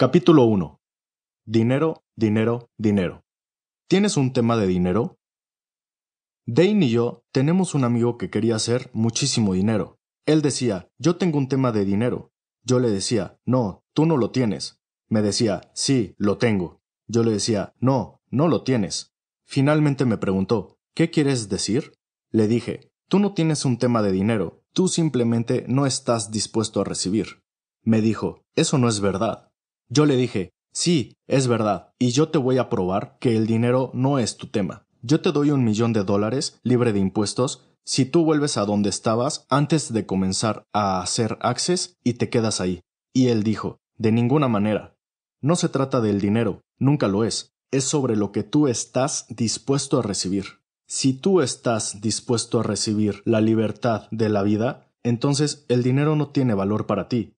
Capítulo 1. Dinero, dinero, dinero. ¿Tienes un tema de dinero? Dane y yo tenemos un amigo que quería hacer muchísimo dinero. Él decía, yo tengo un tema de dinero. Yo le decía, no, tú no lo tienes. Me decía, sí, lo tengo. Yo le decía, no, no lo tienes. Finalmente me preguntó, ¿qué quieres decir? Le dije, tú no tienes un tema de dinero, tú simplemente no estás dispuesto a recibir. Me dijo, eso no es verdad. Yo le dije, sí, es verdad, y yo te voy a probar que el dinero no es tu tema. Yo te doy un millón de dólares, libre de impuestos, si tú vuelves a donde estabas antes de comenzar a hacer Access y te quedas ahí. Y él dijo, de ninguna manera. No se trata del dinero, nunca lo es, es sobre lo que tú estás dispuesto a recibir. Si tú estás dispuesto a recibir la libertad de la vida, entonces el dinero no tiene valor para ti,